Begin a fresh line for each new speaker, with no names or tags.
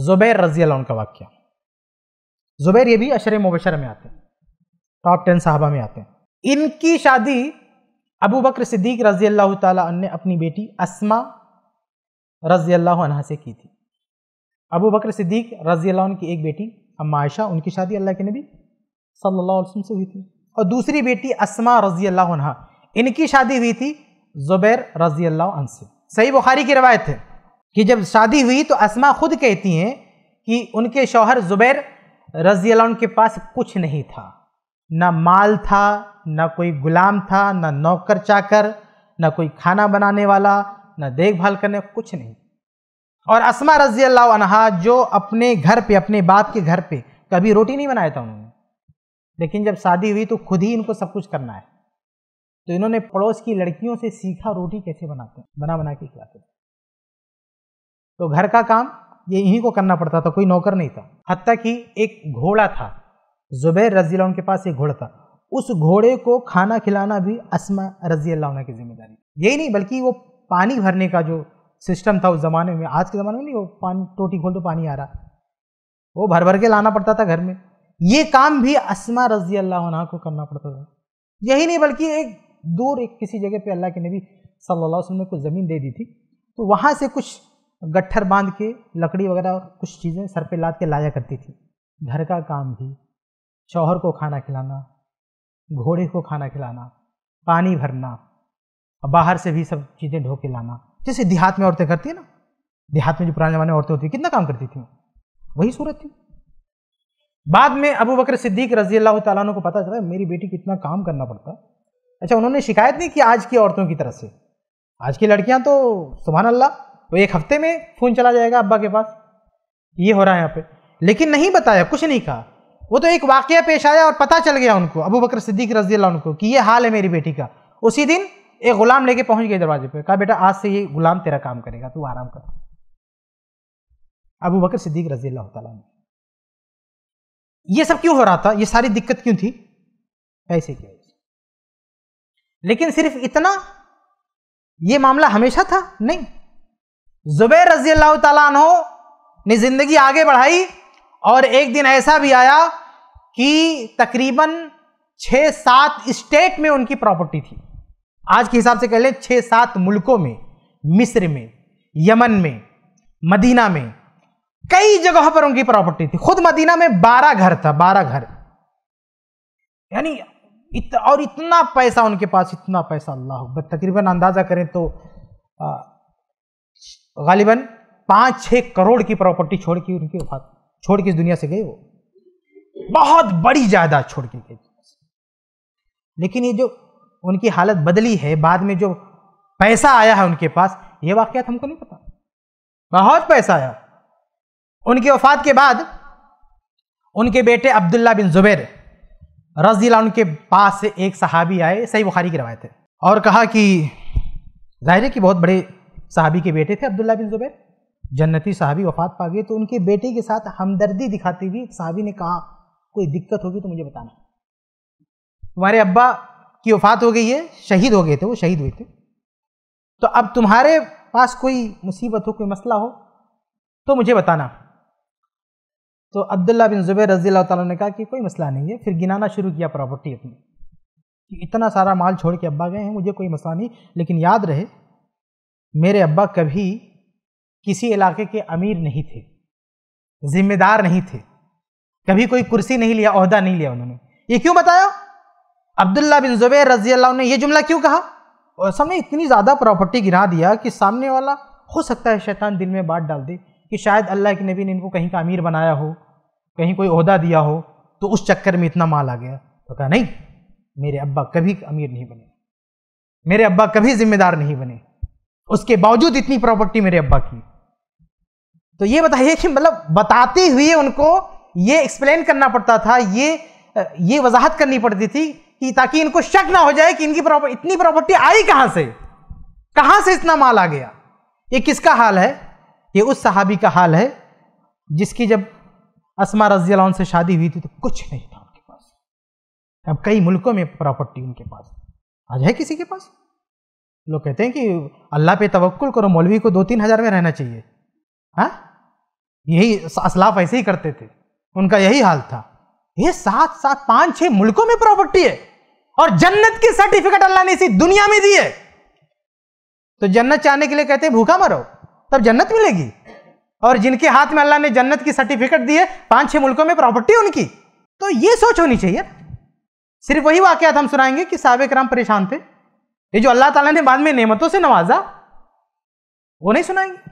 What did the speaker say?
ज़ुबैर रजी अल्लाह का वाक्य ज़ुबैर ये भी अशर मुबशर में आते हैं टॉप टेन साहबा में आते हैं इनकी शादी अबू बकर सिद्दीक रजी अल्लाह ने अपनी बेटी असमा रजी अल्लाह से की थी अबू बकर सिद्दीक रजी अल्लाह की एक बेटी अम्मा आयशा उनकी शादी अल्लाह के नबी सल्लल्लाहु अलैहि वसल्लम से हुई थी और दूसरी बेटी असमा रजी अल्लाह इनकी शादी हुई थी ज़ुबैर रजी अल्लाह से सही बुखारी की रवायत है कि जब शादी हुई तो असमा खुद कहती हैं कि उनके शौहर ज़ुबैर रजी के पास कुछ नहीं था ना माल था ना कोई गुलाम था ना नौकर चाकर ना कोई खाना बनाने वाला ना देखभाल करने कुछ नहीं और असमा रजी अल्लाह जो अपने घर पे अपने बाप के घर पे कभी रोटी नहीं बनाया था उन्होंने लेकिन जब शादी हुई तो खुद ही इनको सब कुछ करना है तो इन्होंने पड़ोस की लड़कियों से सीखा रोटी कैसे बनाते हैं बना बना के खिलाते तो घर का काम ये यहीं को करना पड़ता था कोई नौकर नहीं था हत्या कि एक घोड़ा था जुबैर रजी के पास एक घोड़ा था उस घोड़े को खाना खिलाना भी असमा रजी अल्लाह की जिम्मेदारी यही नहीं बल्कि वो पानी भरने का जो सिस्टम था उस ज़माने में आज के ज़माने में नहीं वो पानी टोटी खोल तो पानी आ रहा वो भर भर के लाना पड़ता था घर में ये काम भी असमा रजी अल्लाह को करना पड़ता था यही नहीं बल्कि एक दूर एक किसी जगह पे अल्लाह के नबी सल्लल्लाहु अलैहि वसल्लम ने कुछ ज़मीन दे दी थी तो वहाँ से कुछ गट्ठर बांध के लकड़ी वगैरह और कुछ चीज़ें सर पे लाद के लाया करती थी घर का काम भी शौहर को खाना खिलाना घोड़े को खाना खिलाना पानी भरना बाहर से भी सब चीज़ें ढो के लाना जैसे देहात में औरतें करती है ना देहात में जो पुराने जमाने औरतें होती कितना काम करती थी वही सूरत थी बाद में अबू बकर सिद्दीक रजी अल्लाह तु को पता चला मेरी बेटी कितना काम करना पड़ता अच्छा उन्होंने शिकायत नहीं की आज की औरतों की तरफ से आज की लड़कियां तो सुबहान अल्लाह वो एक हफ्ते में फ़ोन चला जाएगा अब्बा के पास ये हो रहा है यहाँ पे लेकिन नहीं बताया कुछ नहीं कहा वो तो एक वाक्य पेश आया और पता चल गया उनको अबू बकर सिद्दीक रजी अल्लाह उनको कि ये हाल है मेरी बेटी का उसी दिन एक ग़ुलाम लेके पहुंच गए दरवाजे पे कहा बेटा आज से ये ग़ुलाम तेरा काम करेगा तू आराम कर अबू बकर सिद्दीक रजी अल्लाह ये सब क्यों हो रहा था ये सारी दिक्कत क्यों थी ऐसे क्या लेकिन सिर्फ इतना ये मामला हमेशा था नहीं जुबैर रजी अल्लाह तु ने ज़िंदगी आगे बढ़ाई और एक दिन ऐसा भी आया कि तकरीबन छः सात स्टेट में उनकी प्रॉपर्टी थी आज के हिसाब से कह लें छः सात मुल्कों में मिस्र में यमन में मदीना में कई जगह पर उनकी प्रॉपर्टी थी खुद मदीना में बारह घर था बारह घर यानी इत, और इतना पैसा उनके पास इतना पैसा अल्लाह तकरीबन अंदाज़ा करें तो आ, गालिबन पांच छह करोड़ की प्रॉपर्टी छोड़ के उनकी वफात छोड़ के इस दुनिया से गए वो बहुत बड़ी जायदाद छोड़ के गए लेकिन ये जो उनकी हालत बदली है बाद में जो पैसा आया है उनके पास ये वाक़ हमको नहीं पता बहुत पैसा आया उनकी वफात के बाद उनके बेटे अब्दुल्ला बिन जुबैर रजीला उनके पास से एक सहाबी आए सही बुखारी की रवायत है और कहा कि जाहिर है कि बहुत बड़े साहबी के बेटे थे अब्दुल्ला बिन जुबैर जन्नती साहबी वफात पा गए तो उनके बेटे के साथ हमदर्दी दिखाती हुई साहबी ने कहा कोई दिक्कत होगी तो मुझे बताना तुम्हारे अब्बा की वफात हो गई है शहीद हो गए थे वो शहीद हुए थे तो अब तुम्हारे पास कोई मुसीबत हो कोई मसला हो तो मुझे बताना तो अब्दुल्ला बिन जुबैर रजी अल्लाह ने कहा कि कोई मसला नहीं है फिर गिनाना शुरू किया प्रॉपर्टी अपनी कि इतना सारा माल छोड़ के अब्बा गए हैं मुझे कोई मसला नहीं लेकिन याद रहे मेरे अब्बा कभी किसी इलाके के अमीर नहीं थे जिम्मेदार नहीं थे कभी कोई कुर्सी नहीं लिया अहदा नहीं लिया उन्होंने ये क्यों बताया अब्दुल्ला बिन जुबैर रजी अल्लाह ने यह जुमला क्यों कहा और सबने इतनी ज़्यादा प्रॉपर्टी गिरा दिया कि सामने वाला हो सकता है शैतान दिल में बात डाल दे कि शायद अल्लाह के नबी ने इनको कहीं का अमीर बनाया हो कहीं कोई अहदा दिया हो तो उस चक्कर में इतना माल आ गया तो कहा नहीं मेरे अब्बा कभी अमीर नहीं बने मेरे अब्बा कभी जिम्मेदार नहीं बने उसके बावजूद इतनी प्रॉपर्टी मेरे अब्बा की तो ये बताइए कि मतलब बताते हुए उनको ये एक्सप्लेन करना पड़ता था ये ये वजाहत करनी पड़ती थी कि ताकि इनको शक ना हो जाए कि इनकी प्रॉपर्टी इतनी प्रॉपर्टी आई कहां से कहां से इतना माल आ गया ये किसका हाल है ये उस सहाबी का हाल है जिसकी जब असमा रजी से शादी हुई थी तो कुछ नहीं था उनके पास अब कई मुल्कों में प्रॉपर्टी उनके पास आज है किसी के पास लोग कहते हैं कि अल्लाह पे तवक्कुल करो मौलवी को दो तीन हज़ार में रहना चाहिए हाँ यही असलाफ ऐसे ही करते थे उनका यही हाल था ये सात सात पांच छह मुल्कों में प्रॉपर्टी है और जन्नत की सर्टिफिकेट अल्लाह ने इसी दुनिया में दी है तो जन्नत चाहने के लिए कहते हैं भूखा मरो तब जन्नत मिलेगी और जिनके हाथ में अल्लाह ने जन्नत की सर्टिफिकेट दी है पांच छह मुल्कों में प्रॉपर्टी उनकी तो ये सोच होनी चाहिए सिर्फ वही वाकयात हम सुनाएंगे कि सबक राम परेशान थे ये जो अल्लाह ताला ने बाद में नेमतों से नवाजा वो नहीं सुनाएंगे